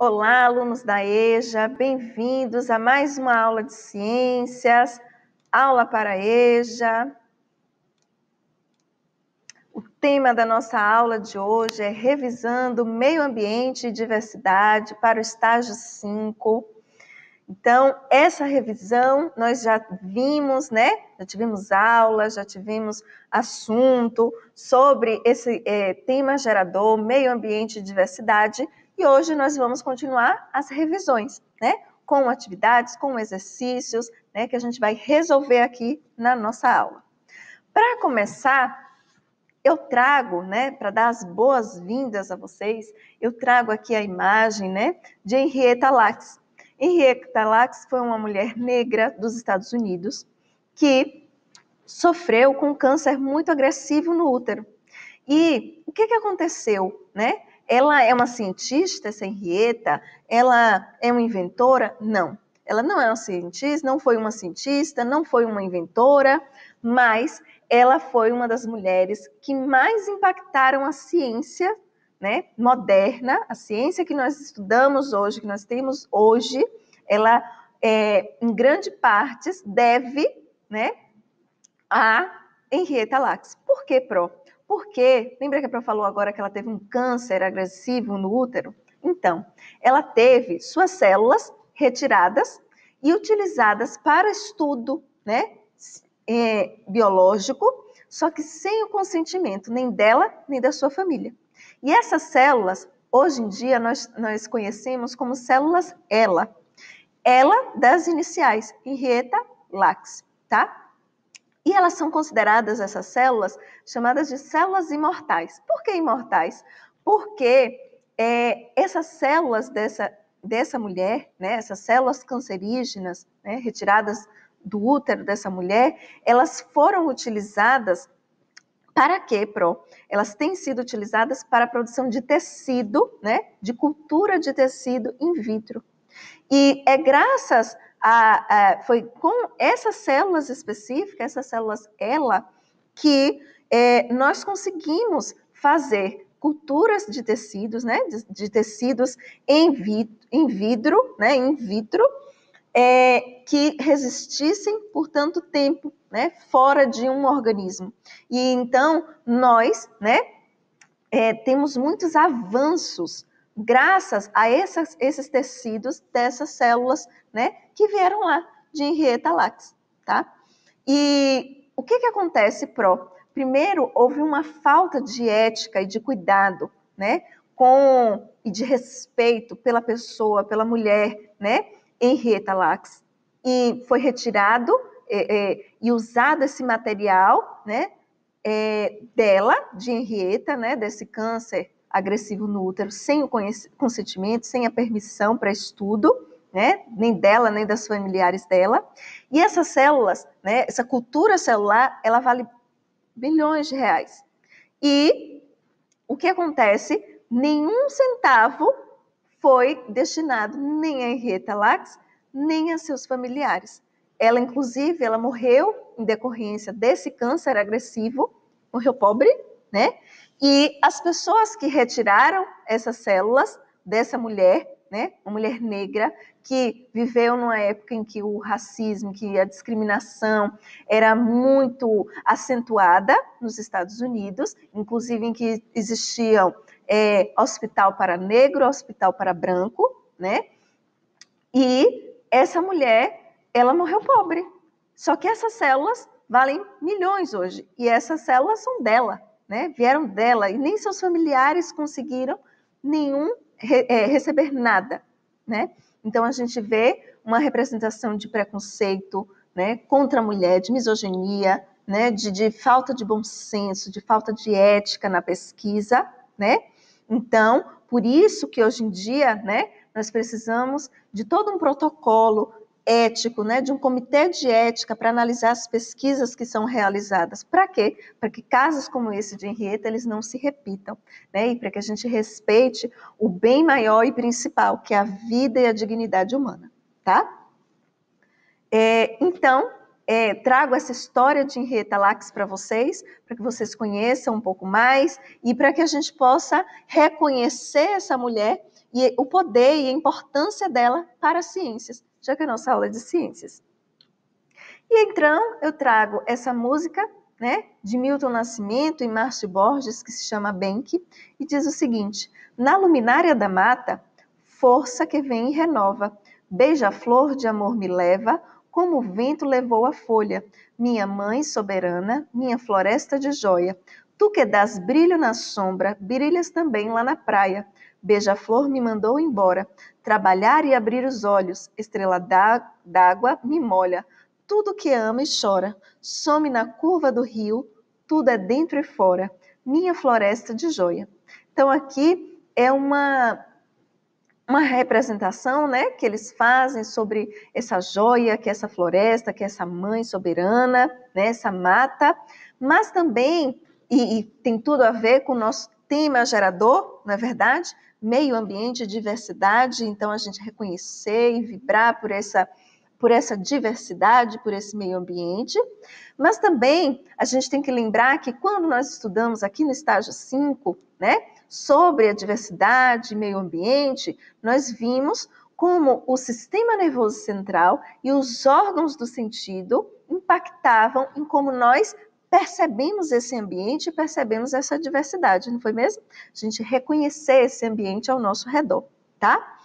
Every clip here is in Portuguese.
Olá, alunos da EJA, bem-vindos a mais uma aula de ciências, aula para EJA. O tema da nossa aula de hoje é Revisando Meio Ambiente e Diversidade para o Estágio 5. Então, essa revisão nós já vimos, né? Já tivemos aula, já tivemos assunto sobre esse é, tema gerador, meio ambiente e diversidade, e hoje nós vamos continuar as revisões, né? Com atividades, com exercícios, né? Que a gente vai resolver aqui na nossa aula. Para começar, eu trago, né, para dar as boas-vindas a vocês, eu trago aqui a imagem, né, de Henrietta Lacks. Henrietta Lacks foi uma mulher negra dos Estados Unidos que sofreu com câncer muito agressivo no útero. E o que, que aconteceu, né? Ela é uma cientista, essa Henrietta? Ela é uma inventora? Não. Ela não é uma cientista, não foi uma cientista, não foi uma inventora, mas ela foi uma das mulheres que mais impactaram a ciência né, moderna, a ciência que nós estudamos hoje, que nós temos hoje, ela, é, em grande parte, deve né, a Henrietta Lacks. Por que, Pro? Porque, lembra que a Pró falou agora que ela teve um câncer agressivo no útero? Então, ela teve suas células retiradas e utilizadas para estudo né, é, biológico, só que sem o consentimento nem dela nem da sua família. E essas células, hoje em dia, nós, nós conhecemos como células ELA. ELA das iniciais, Henrietta Lacks, tá? elas são consideradas, essas células, chamadas de células imortais. Por que imortais? Porque é, essas células dessa, dessa mulher, né, essas células cancerígenas né, retiradas do útero dessa mulher, elas foram utilizadas para quê, Pro? Elas têm sido utilizadas para a produção de tecido, né, de cultura de tecido in vitro. E é graças a, a, foi com essas células específicas, essas células ela, que é, nós conseguimos fazer culturas de tecidos, né, de, de tecidos em, vi, em vidro, né, in vitro, é, que resistissem por tanto tempo, né, fora de um organismo. E então nós, né, é, temos muitos avanços graças a essas, esses tecidos dessas células né, que vieram lá de Henrietta Lacks, tá? E o que que acontece, Pro? Primeiro, houve uma falta de ética e de cuidado, né, com e de respeito pela pessoa, pela mulher, né, Henrietta Lacks. E foi retirado é, é, e usado esse material, né, é, dela, de Henrietta, né, desse câncer agressivo no útero, sem o consentimento, sem a permissão para estudo, né? nem dela, nem das familiares dela. E essas células, né? essa cultura celular, ela vale bilhões de reais. E o que acontece? Nenhum centavo foi destinado nem a Henrietta Lacks, nem a seus familiares. Ela, inclusive, ela morreu em decorrência desse câncer agressivo, morreu pobre, né? E as pessoas que retiraram essas células dessa mulher né? Uma mulher negra que viveu numa época em que o racismo, que a discriminação era muito acentuada nos Estados Unidos, inclusive em que existiam é, hospital para negro, hospital para branco, né? E essa mulher, ela morreu pobre. Só que essas células valem milhões hoje e essas células são dela, né? Vieram dela e nem seus familiares conseguiram nenhum re, é, receber nada, né? Então a gente vê uma representação de preconceito, né, contra a mulher, de misoginia, né, de, de falta de bom senso, de falta de ética na pesquisa, né? Então, por isso que hoje em dia, né, nós precisamos de todo um protocolo ético, né, de um comitê de ética para analisar as pesquisas que são realizadas. Para quê? Para que casos como esse de Henrietta eles não se repitam, né, e para que a gente respeite o bem maior e principal, que é a vida e a dignidade humana, tá? É, então, é, trago essa história de Henrietta Lacks para vocês, para que vocês conheçam um pouco mais e para que a gente possa reconhecer essa mulher e o poder e a importância dela para as ciências já que a nossa aula é de ciências. E então eu trago essa música né, de Milton Nascimento e Márcio Borges, que se chama Benck, e diz o seguinte: Na luminária da mata, força que vem e renova, beija-flor de amor me leva, como o vento levou a folha, minha mãe soberana, minha floresta de joia. Tu que dás brilho na sombra, brilhas também lá na praia. Beija-flor me mandou embora. Trabalhar e abrir os olhos, estrela d'água me molha. Tudo que ama e chora, some na curva do rio, tudo é dentro e fora, minha floresta de joia. Então aqui é uma uma representação, né, que eles fazem sobre essa joia, que é essa floresta, que é essa mãe soberana, né, essa mata, mas também e, e tem tudo a ver com o nosso tema gerador, não é verdade? meio ambiente, diversidade, então a gente reconhecer e vibrar por essa por essa diversidade, por esse meio ambiente, mas também a gente tem que lembrar que quando nós estudamos aqui no estágio 5, né, sobre a diversidade e meio ambiente, nós vimos como o sistema nervoso central e os órgãos do sentido impactavam em como nós percebemos esse ambiente e percebemos essa diversidade, não foi mesmo? A gente reconhecer esse ambiente ao nosso redor, tá?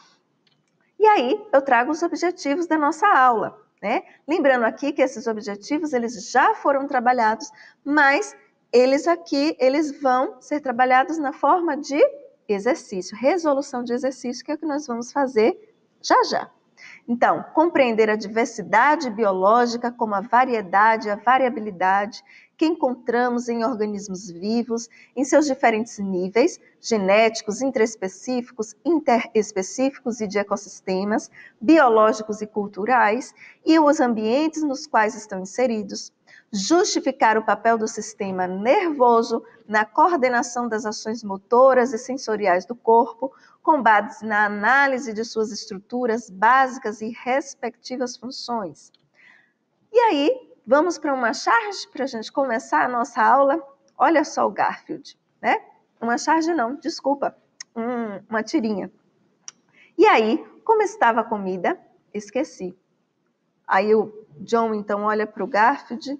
E aí eu trago os objetivos da nossa aula, né? Lembrando aqui que esses objetivos eles já foram trabalhados, mas eles aqui eles vão ser trabalhados na forma de exercício, resolução de exercício, que é o que nós vamos fazer já já. Então, compreender a diversidade biológica como a variedade, a variabilidade que encontramos em organismos vivos em seus diferentes níveis, genéticos, intraespecíficos, interespecíficos e de ecossistemas, biológicos e culturais, e os ambientes nos quais estão inseridos. Justificar o papel do sistema nervoso na coordenação das ações motoras e sensoriais do corpo, com base na análise de suas estruturas básicas e respectivas funções. E aí, Vamos para uma charge para a gente começar a nossa aula? Olha só o Garfield, né? Uma charge não, desculpa, uma tirinha. E aí, como estava a comida? Esqueci. Aí o John então olha para o Garfield.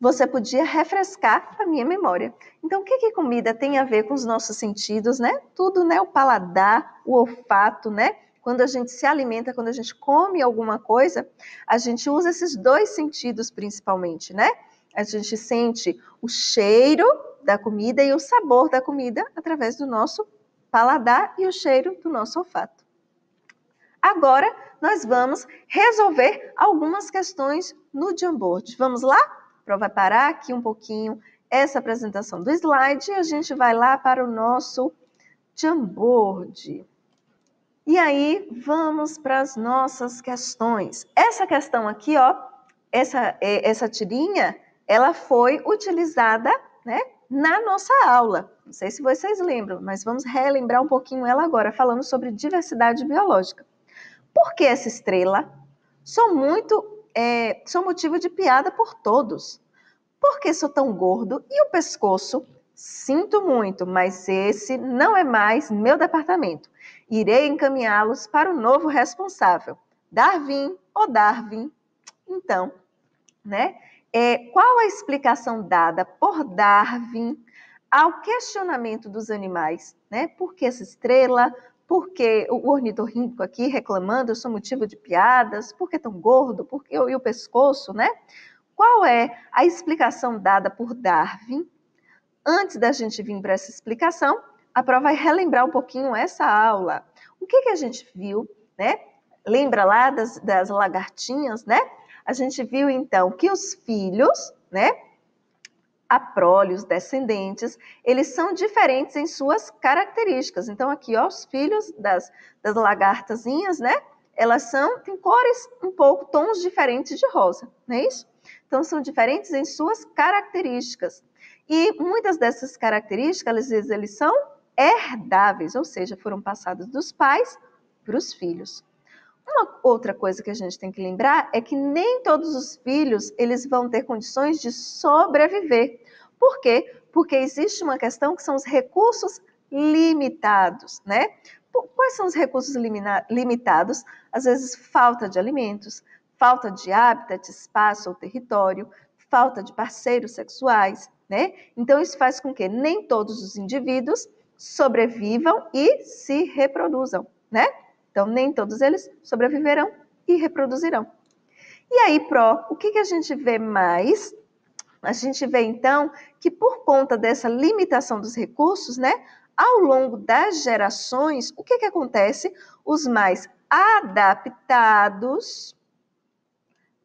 Você podia refrescar a minha memória. Então, o que, que comida tem a ver com os nossos sentidos, né? Tudo, né? O paladar, o olfato, né? Quando a gente se alimenta, quando a gente come alguma coisa, a gente usa esses dois sentidos principalmente, né? A gente sente o cheiro da comida e o sabor da comida através do nosso paladar e o cheiro do nosso olfato. Agora nós vamos resolver algumas questões no Jamboard. Vamos lá? A Pro vai parar aqui um pouquinho essa apresentação do slide e a gente vai lá para o nosso Jamboard. E aí vamos para as nossas questões. Essa questão aqui, ó, essa, é, essa tirinha, ela foi utilizada né, na nossa aula. Não sei se vocês lembram, mas vamos relembrar um pouquinho ela agora, falando sobre diversidade biológica. Por que essa estrela? Sou muito, é, sou motivo de piada por todos. Por que sou tão gordo e o pescoço? Sinto muito, mas esse não é mais meu departamento. Irei encaminhá-los para o novo responsável, Darwin ou Darwin. Então, né? É, qual a explicação dada por Darwin ao questionamento dos animais, né? Por que essa estrela? Por que o ornitorrinco aqui reclamando, eu sou motivo de piadas, por que tão gordo, por que e o pescoço, né? Qual é a explicação dada por Darwin? Antes da gente vir para essa explicação, a prova vai relembrar um pouquinho essa aula. O que, que a gente viu, né? Lembra lá das, das lagartinhas, né? A gente viu então que os filhos, né? A os descendentes, eles são diferentes em suas características. Então, aqui, ó, os filhos das, das lagartazinhas, né? Elas são, têm cores um pouco, tons diferentes de rosa, não é isso? Então, são diferentes em suas características. E muitas dessas características, às vezes, eles são herdáveis, ou seja, foram passados dos pais para os filhos. Uma outra coisa que a gente tem que lembrar é que nem todos os filhos eles vão ter condições de sobreviver. Por quê? Porque existe uma questão que são os recursos limitados, né? Quais são os recursos limitados? Às vezes falta de alimentos, falta de hábitat, espaço ou território, falta de parceiros sexuais, né? Então isso faz com que nem todos os indivíduos sobrevivam e se reproduzam, né? Então, nem todos eles sobreviverão e reproduzirão. E aí, pró, o que, que a gente vê mais? A gente vê então que por conta dessa limitação dos recursos, né, ao longo das gerações, o que, que acontece? Os mais adaptados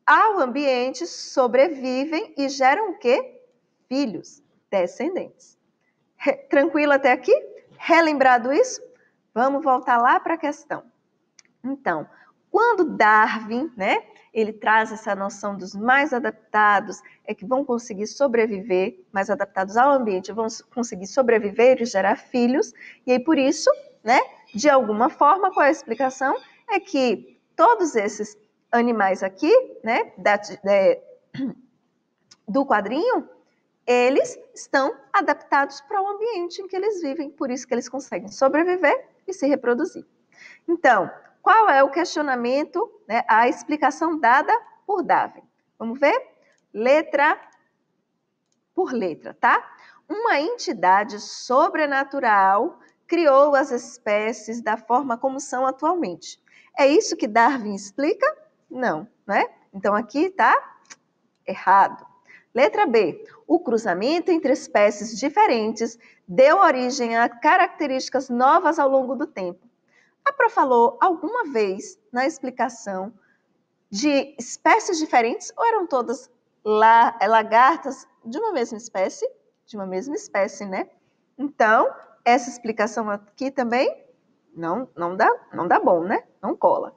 ao ambiente sobrevivem e geram o quê? Filhos, descendentes. Tranquilo até aqui? Relembrado isso? Vamos voltar lá para a questão. Então, quando Darwin, né, ele traz essa noção dos mais adaptados, é que vão conseguir sobreviver, mais adaptados ao ambiente, vão conseguir sobreviver e gerar filhos, e aí por isso, né, de alguma forma, qual é a explicação? É que todos esses animais aqui, né, da, de, é, do quadrinho, eles estão adaptados para o ambiente em que eles vivem, por isso que eles conseguem sobreviver e se reproduzir. Então, qual é o questionamento, né, a explicação dada por Darwin? Vamos ver? Letra por letra, tá? Uma entidade sobrenatural criou as espécies da forma como são atualmente. É isso que Darwin explica? Não, né? Então aqui tá errado. Letra B. O cruzamento entre espécies diferentes deu origem a características novas ao longo do tempo. A Pro falou alguma vez na explicação de espécies diferentes ou eram todas la lagartas de uma mesma espécie? De uma mesma espécie, né? Então, essa explicação aqui também não, não, dá, não dá bom, né? Não cola.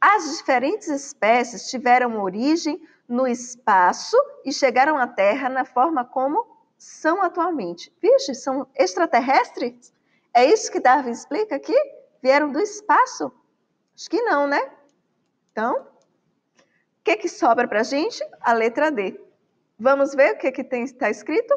As diferentes espécies tiveram origem no espaço e chegaram à Terra na forma como são atualmente. Vixe, são extraterrestres? É isso que Darwin explica aqui? Vieram do espaço? Acho que não, né? Então, o que, que sobra para a gente? A letra D. Vamos ver o que, que está escrito?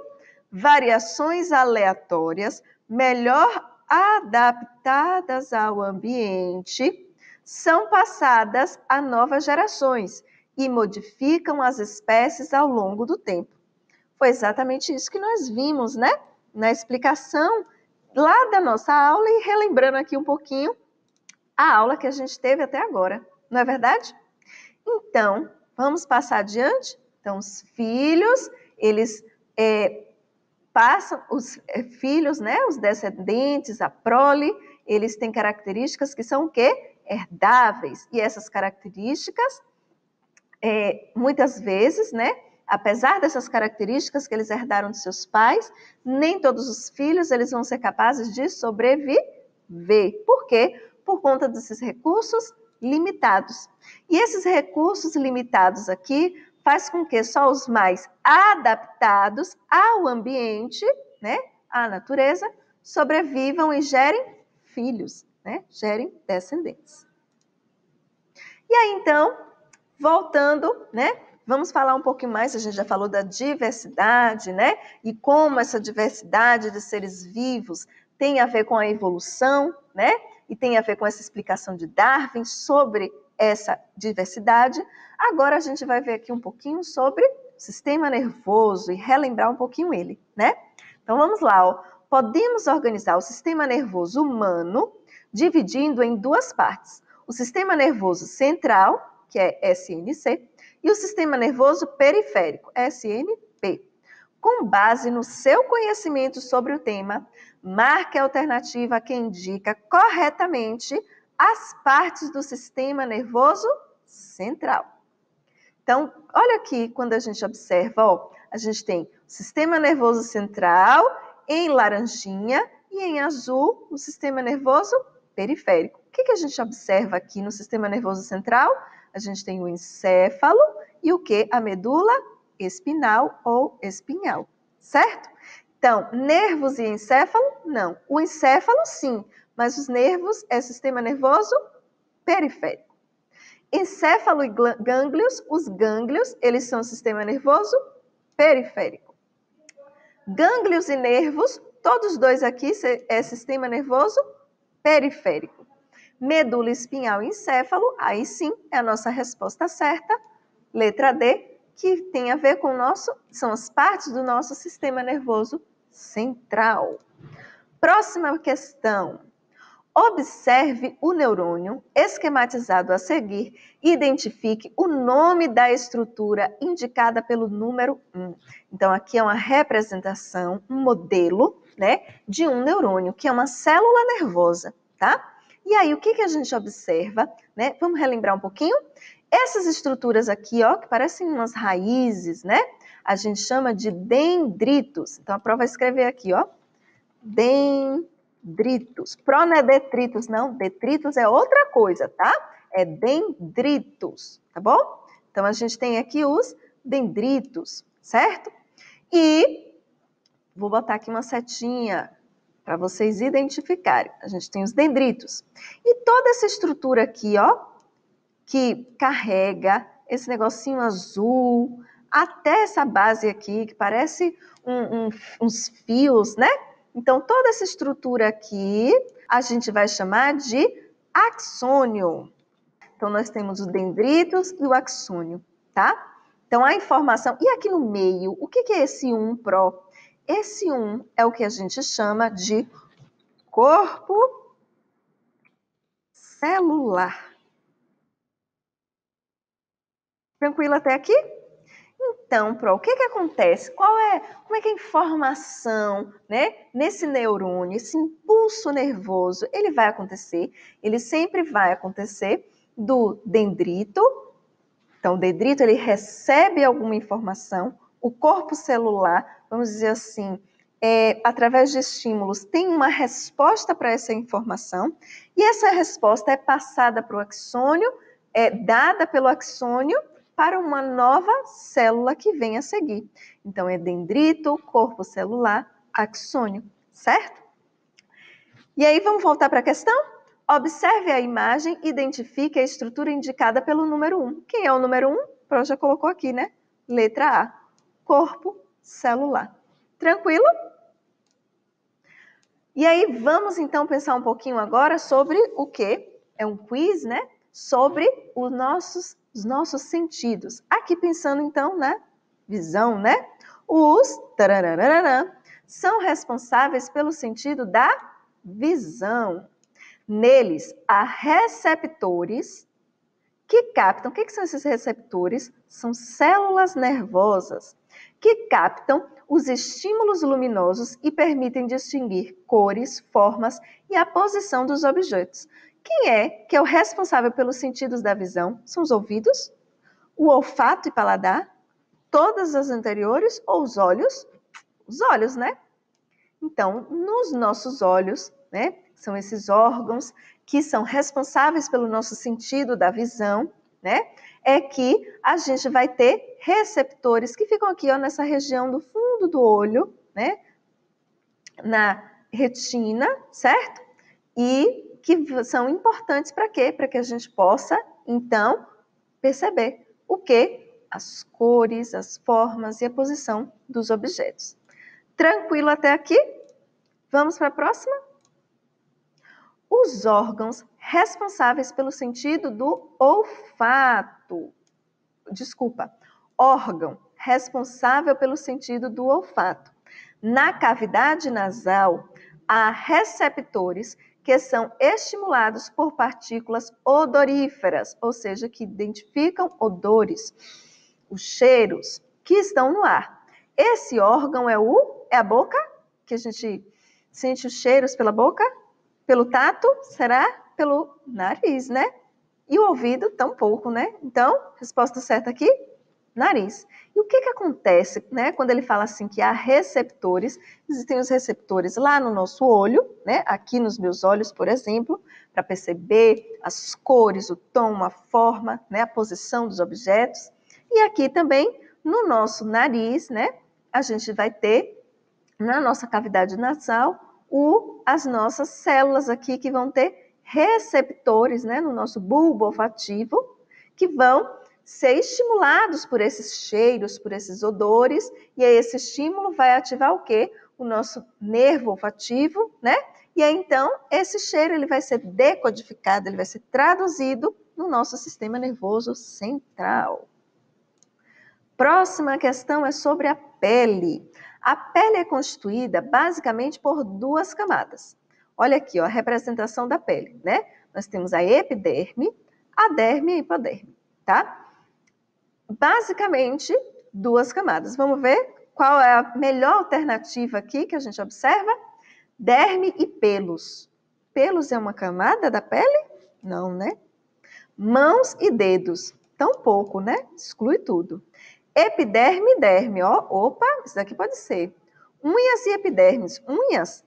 Variações aleatórias melhor adaptadas ao ambiente são passadas a novas gerações e modificam as espécies ao longo do tempo. Foi exatamente isso que nós vimos, né? Na explicação lá da nossa aula e relembrando aqui um pouquinho a aula que a gente teve até agora, não é verdade? Então, vamos passar adiante? Então, os filhos, eles é, passam, os é, filhos, né, os descendentes, a prole, eles têm características que são o quê? Herdáveis. E essas características é, muitas vezes, né? Apesar dessas características que eles herdaram de seus pais, nem todos os filhos eles vão ser capazes de sobreviver. Por quê? Por conta desses recursos limitados. E esses recursos limitados aqui faz com que só os mais adaptados ao ambiente, né, à natureza, sobrevivam e gerem filhos, né, gerem descendentes. E aí então, Voltando, né? Vamos falar um pouquinho mais, a gente já falou da diversidade, né? E como essa diversidade de seres vivos tem a ver com a evolução, né? E tem a ver com essa explicação de Darwin sobre essa diversidade. Agora a gente vai ver aqui um pouquinho sobre sistema nervoso e relembrar um pouquinho ele, né? Então vamos lá, ó. podemos organizar o sistema nervoso humano dividindo em duas partes: o sistema nervoso central que é SNC, e o sistema nervoso periférico, SNP. Com base no seu conhecimento sobre o tema, marque a alternativa que indica corretamente as partes do sistema nervoso central. Então, olha aqui quando a gente observa, ó, a gente tem o sistema nervoso central em laranjinha e em azul o sistema nervoso periférico. O que, que a gente observa aqui no sistema nervoso central? A gente tem o encéfalo e o que? A medula espinal ou espinhal, certo? Então, nervos e encéfalo, não. O encéfalo, sim, mas os nervos é sistema nervoso periférico. Encéfalo e gânglios, os gânglios, eles são sistema nervoso periférico. Gânglios e nervos, todos dois aqui é sistema nervoso periférico medula espinhal e encéfalo, aí sim é a nossa resposta certa. Letra D, que tem a ver com o nosso, são as partes do nosso sistema nervoso central. Próxima questão. Observe o neurônio esquematizado a seguir e identifique o nome da estrutura indicada pelo número 1. Então, aqui é uma representação, um modelo, né, de um neurônio, que é uma célula nervosa, tá? E aí, o que, que a gente observa? Né? Vamos relembrar um pouquinho? Essas estruturas aqui, ó, que parecem umas raízes, né? A gente chama de dendritos. Então, a prova vai é escrever aqui, ó. Dendritos. Pro não é detritos, não. Detritos é outra coisa, tá? É dendritos, tá bom? Então, a gente tem aqui os dendritos, certo? E vou botar aqui uma setinha para vocês identificarem. A gente tem os dendritos. E toda essa estrutura aqui, ó, que carrega esse negocinho azul, até essa base aqui, que parece um, um, uns fios, né? Então, toda essa estrutura aqui, a gente vai chamar de axônio. Então, nós temos os dendritos e o axônio, tá? Então, a informação... E aqui no meio, o que é esse 1-pró? Esse um é o que a gente chama de corpo celular. Tranquilo até aqui? Então, Pro, o que, que acontece? Qual é, como é que a informação né, nesse neurônio, esse impulso nervoso, ele vai acontecer? Ele sempre vai acontecer do dendrito. Então, o dendrito ele recebe alguma informação, o corpo celular vamos dizer assim, é, através de estímulos, tem uma resposta para essa informação, e essa resposta é passada para o axônio, é dada pelo axônio para uma nova célula que vem a seguir. Então, é dendrito, corpo celular, axônio, certo? E aí, vamos voltar para a questão? Observe a imagem, identifique a estrutura indicada pelo número 1. Quem é o número 1? O Pro já colocou aqui, né? Letra A, corpo celular. Tranquilo? E aí vamos então pensar um pouquinho agora sobre o que é um quiz, né? Sobre os nossos, os nossos sentidos. Aqui pensando então na visão, né? Os são responsáveis pelo sentido da visão. Neles há receptores que captam. O que são esses receptores? São células nervosas que captam os estímulos luminosos e permitem distinguir cores, formas e a posição dos objetos. Quem é que é o responsável pelos sentidos da visão? São os ouvidos? O olfato e paladar? Todas as anteriores ou os olhos? Os olhos, né? Então, nos nossos olhos, né? São esses órgãos que são responsáveis pelo nosso sentido da visão né? É que a gente vai ter receptores que ficam aqui ó, nessa região do fundo do olho, né? Na retina, certo? E que são importantes para quê? Para que a gente possa, então, perceber o que? As cores, as formas e a posição dos objetos. Tranquilo até aqui? Vamos para a próxima? Os órgãos responsáveis pelo sentido do olfato. Desculpa, órgão responsável pelo sentido do olfato. Na cavidade nasal, há receptores que são estimulados por partículas odoríferas, ou seja, que identificam odores, os cheiros que estão no ar. Esse órgão é o é a boca, que a gente sente os cheiros pela boca, pelo tato, será? pelo nariz, né? E o ouvido, tampouco, né? Então, resposta certa aqui, nariz. E o que, que acontece, né? Quando ele fala assim que há receptores, existem os receptores lá no nosso olho, né? Aqui nos meus olhos, por exemplo, para perceber as cores, o tom, a forma, né? A posição dos objetos. E aqui também no nosso nariz, né? A gente vai ter na nossa cavidade nasal o, as nossas células aqui que vão ter receptores né, no nosso bulbo olfativo que vão ser estimulados por esses cheiros, por esses odores, e aí esse estímulo vai ativar o quê? O nosso nervo olfativo, né? E aí então esse cheiro ele vai ser decodificado, ele vai ser traduzido no nosso sistema nervoso central. Próxima questão é sobre a pele. A pele é constituída basicamente por duas camadas. Olha aqui, ó, a representação da pele, né? Nós temos a epiderme, a derme e a hipoderme, tá? Basicamente, duas camadas. Vamos ver qual é a melhor alternativa aqui que a gente observa? Derme e pelos. Pelos é uma camada da pele? Não, né? Mãos e dedos. Tão pouco, né? Exclui tudo. Epiderme e derme, ó. Opa, isso daqui pode ser. Unhas e epidermes. Unhas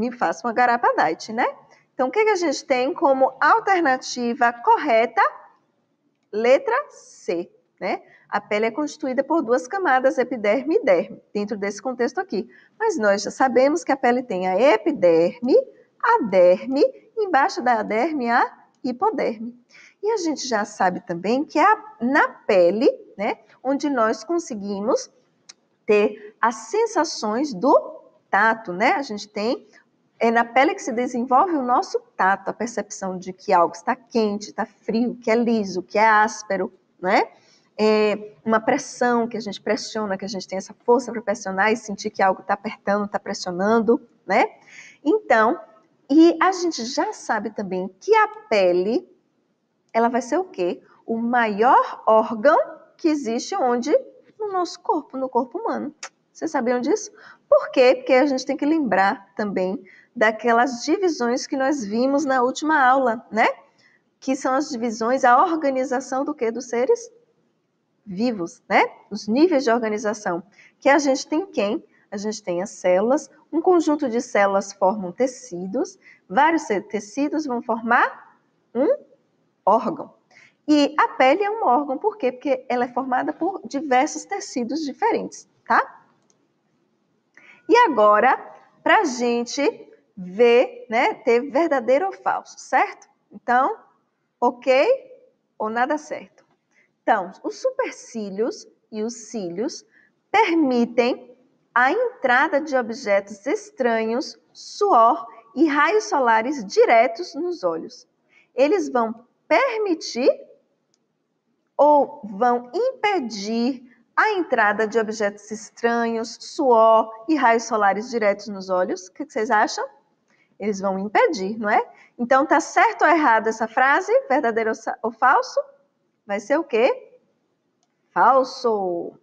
me faço uma garapatite, né? Então, o que, que a gente tem como alternativa correta? Letra C, né? A pele é constituída por duas camadas, epiderme e derme, dentro desse contexto aqui. Mas nós já sabemos que a pele tem a epiderme, a derme, embaixo da derme a hipoderme. E a gente já sabe também que é na pele, né, onde nós conseguimos ter as sensações do tato, né? A gente tem é na pele que se desenvolve o nosso tato, a percepção de que algo está quente, está frio, que é liso, que é áspero, né? É uma pressão que a gente pressiona, que a gente tem essa força para pressionar e sentir que algo está apertando, está pressionando, né? Então, e a gente já sabe também que a pele, ela vai ser o quê? O maior órgão que existe onde? No nosso corpo, no corpo humano. Vocês sabiam disso? É Por quê? Porque a gente tem que lembrar também daquelas divisões que nós vimos na última aula, né? Que são as divisões, a organização do que dos seres vivos, né? Os níveis de organização. Que a gente tem quem? A gente tem as células, um conjunto de células formam tecidos, vários tecidos vão formar um órgão. E a pele é um órgão, por quê? Porque ela é formada por diversos tecidos diferentes, tá? E agora, para a gente ver, né, ter verdadeiro ou falso, certo? Então, ok ou nada certo. Então, os supercílios e os cílios permitem a entrada de objetos estranhos, suor e raios solares diretos nos olhos. Eles vão permitir ou vão impedir a entrada de objetos estranhos, suor e raios solares diretos nos olhos. O que vocês acham? Eles vão impedir, não é? Então, tá certo ou errado essa frase? Verdadeiro ou falso? Vai ser o quê? Falso.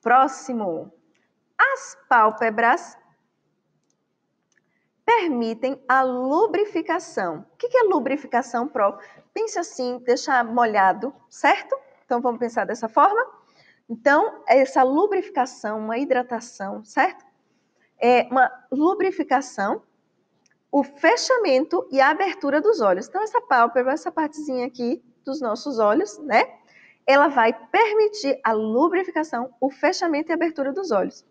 Próximo. As pálpebras permitem a lubrificação. O que é lubrificação, Pro? Pense assim, deixar molhado, certo? Então vamos pensar dessa forma. Então, essa lubrificação, uma hidratação, certo? É uma lubrificação o fechamento e a abertura dos olhos. Então, essa pálpebra, essa partezinha aqui dos nossos olhos, né? Ela vai permitir a lubrificação, o fechamento e a abertura dos olhos.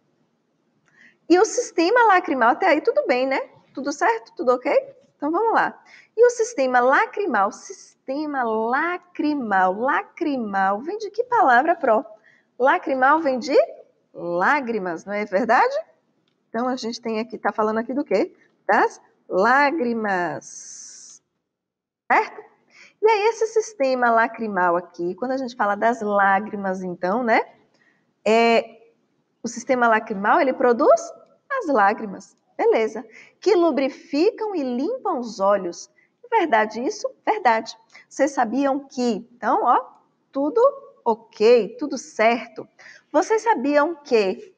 E o sistema lacrimal, até aí tudo bem, né? Tudo certo? Tudo ok? Então vamos lá. E o sistema lacrimal? Sistema lacrimal. Lacrimal vem de que palavra, pró? Lacrimal vem de lágrimas, não é verdade? Então a gente tem aqui, tá falando aqui do quê? Das lágrimas. Certo? E aí, esse sistema lacrimal aqui, quando a gente fala das lágrimas, então, né? É, o sistema lacrimal, ele produz as lágrimas, beleza. Que lubrificam e limpam os olhos. Verdade isso? Verdade. Vocês sabiam que, então, ó, tudo ok, tudo certo. Vocês sabiam que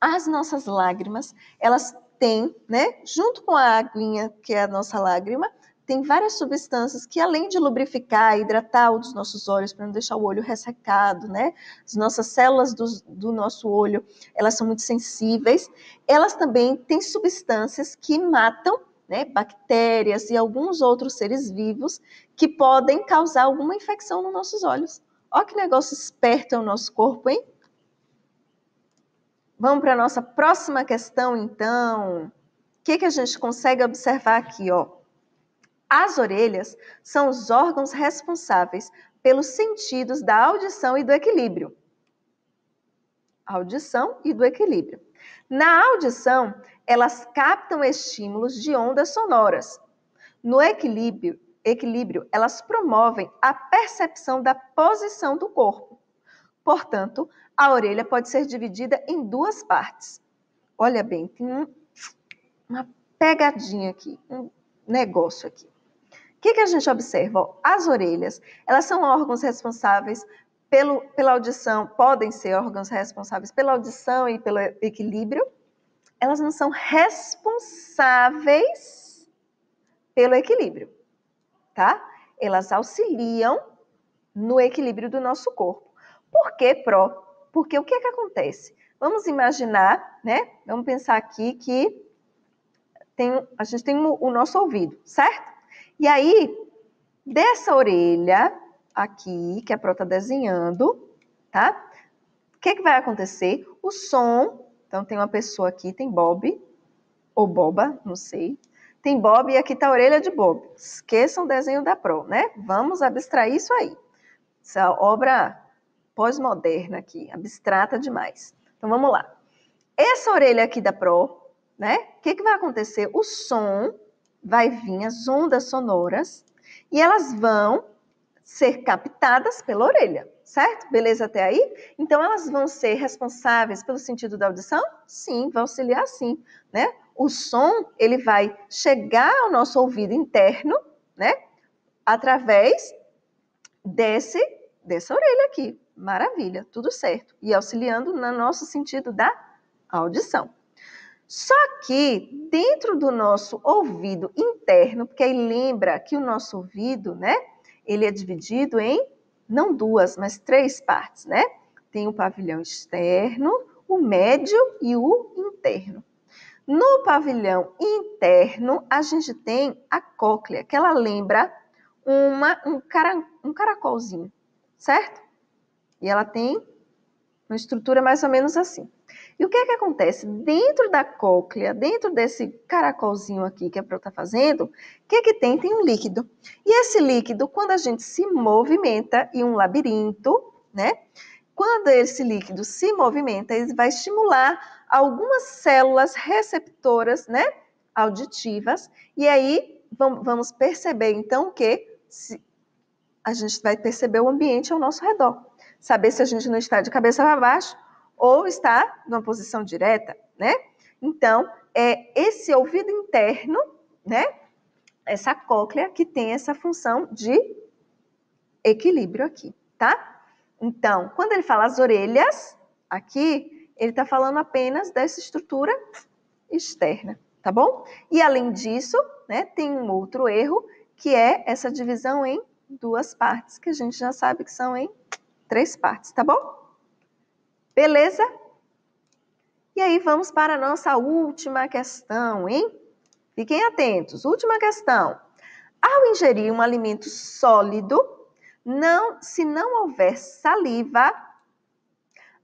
as nossas lágrimas, elas tem, né, junto com a aguinha, que é a nossa lágrima, tem várias substâncias que, além de lubrificar, hidratar os nossos olhos, para não deixar o olho ressecado, né? As nossas células do, do, nosso olho, elas são muito sensíveis. Elas também têm substâncias que matam, né? Bactérias e alguns outros seres vivos que podem causar alguma infecção nos nossos olhos. Olha que negócio esperto é o nosso corpo, hein? Vamos para a nossa próxima questão, então. O que, que a gente consegue observar aqui? Ó? As orelhas são os órgãos responsáveis pelos sentidos da audição e do equilíbrio. Audição e do equilíbrio. Na audição, elas captam estímulos de ondas sonoras. No equilíbrio, equilíbrio, elas promovem a percepção da posição do corpo Portanto, a orelha pode ser dividida em duas partes. Olha bem, tem um, uma pegadinha aqui, um negócio aqui. O que, que a gente observa? As orelhas, elas são órgãos responsáveis pelo, pela audição, podem ser órgãos responsáveis pela audição e pelo equilíbrio. Elas não são responsáveis pelo equilíbrio, tá? Elas auxiliam no equilíbrio do nosso corpo. Por que pró? Porque o que é que acontece? Vamos imaginar, né? Vamos pensar aqui que tem, a gente tem o nosso ouvido, certo? E aí, dessa orelha aqui, que a pró está desenhando, tá? O que, é que vai acontecer? O som. Então, tem uma pessoa aqui, tem Bob, ou Boba, não sei. Tem Bob e aqui está a orelha de Bob. Esqueçam o desenho da pró, né? Vamos abstrair isso aí. Essa obra pós-moderna aqui, abstrata demais. Então vamos lá. Essa orelha aqui da Pro, né? O que, que vai acontecer? O som vai vir, as ondas sonoras, e elas vão ser captadas pela orelha, certo? Beleza até aí? Então elas vão ser responsáveis pelo sentido da audição? Sim, vão auxiliar sim, né? O som, ele vai chegar ao nosso ouvido interno, né? Através desse, dessa orelha aqui, Maravilha, tudo certo. E auxiliando no nosso sentido da audição. Só que dentro do nosso ouvido interno, porque aí lembra que o nosso ouvido, né, ele é dividido em não duas, mas três partes, né? Tem o pavilhão externo, o médio e o interno. No pavilhão interno, a gente tem a cóclea, que ela lembra uma, um, cara, um caracolzinho, certo? E ela tem uma estrutura mais ou menos assim. E o que é que acontece? Dentro da cóclea, dentro desse caracolzinho aqui que a Pro está fazendo, o que é que tem? Tem um líquido. E esse líquido, quando a gente se movimenta em um labirinto, né? Quando esse líquido se movimenta, ele vai estimular algumas células receptoras, né? Auditivas. E aí vamos perceber, então, que a gente vai perceber o ambiente ao nosso redor saber se a gente não está de cabeça para baixo ou está numa posição direta, né? Então, é esse ouvido interno, né? Essa cóclea que tem essa função de equilíbrio aqui, tá? Então, quando ele fala as orelhas, aqui, ele está falando apenas dessa estrutura externa, tá bom? E além disso, né, tem um outro erro, que é essa divisão em duas partes, que a gente já sabe que são em Três partes, tá bom? Beleza? E aí vamos para a nossa última questão, hein? Fiquem atentos. Última questão. Ao ingerir um alimento sólido, não, se não houver saliva,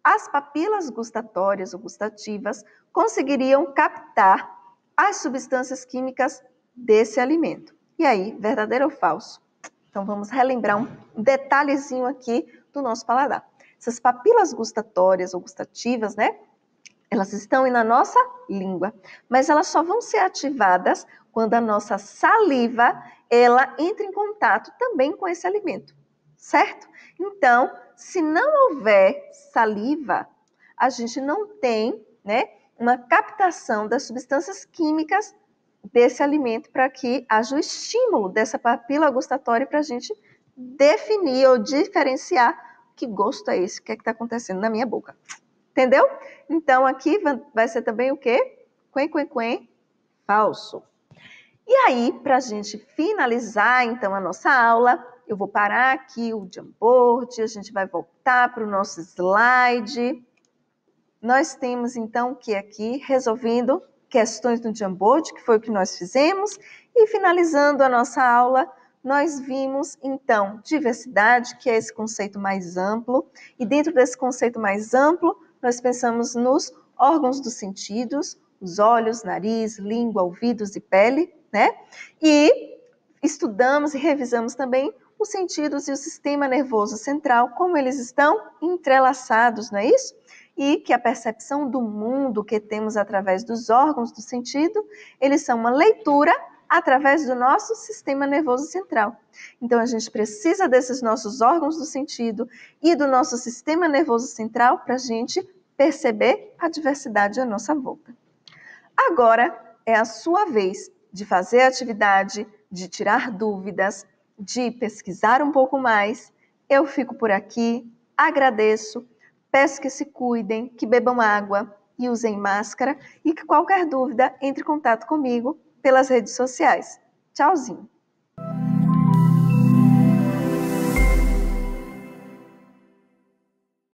as papilas gustatórias ou gustativas conseguiriam captar as substâncias químicas desse alimento. E aí, verdadeiro ou falso? Então vamos relembrar um detalhezinho aqui do nosso paladar. Essas papilas gustatórias ou gustativas, né? Elas estão na nossa língua, mas elas só vão ser ativadas quando a nossa saliva ela entra em contato também com esse alimento, certo? Então, se não houver saliva, a gente não tem, né, uma captação das substâncias químicas desse alimento para que haja o estímulo dessa papila gustatória para a gente definir ou diferenciar que gosto é esse, o que é que está acontecendo na minha boca. Entendeu? Então aqui vai ser também o quê? Quen, quen, quen, falso. E aí, para a gente finalizar então a nossa aula, eu vou parar aqui o Jamboard, a gente vai voltar para o nosso slide. Nós temos então que aqui resolvendo questões do Jamboard, que foi o que nós fizemos, e finalizando a nossa aula nós vimos, então, diversidade, que é esse conceito mais amplo, e dentro desse conceito mais amplo, nós pensamos nos órgãos dos sentidos, os olhos, nariz, língua, ouvidos e pele, né? E estudamos e revisamos também os sentidos e o sistema nervoso central, como eles estão entrelaçados, não é isso? E que a percepção do mundo que temos através dos órgãos do sentido, eles são uma leitura através do nosso sistema nervoso central. Então, a gente precisa desses nossos órgãos do sentido e do nosso sistema nervoso central para a gente perceber a diversidade à nossa volta. Agora é a sua vez de fazer a atividade, de tirar dúvidas, de pesquisar um pouco mais. Eu fico por aqui, agradeço, peço que se cuidem, que bebam água e usem máscara e que qualquer dúvida entre em contato comigo pelas redes sociais. Tchauzinho!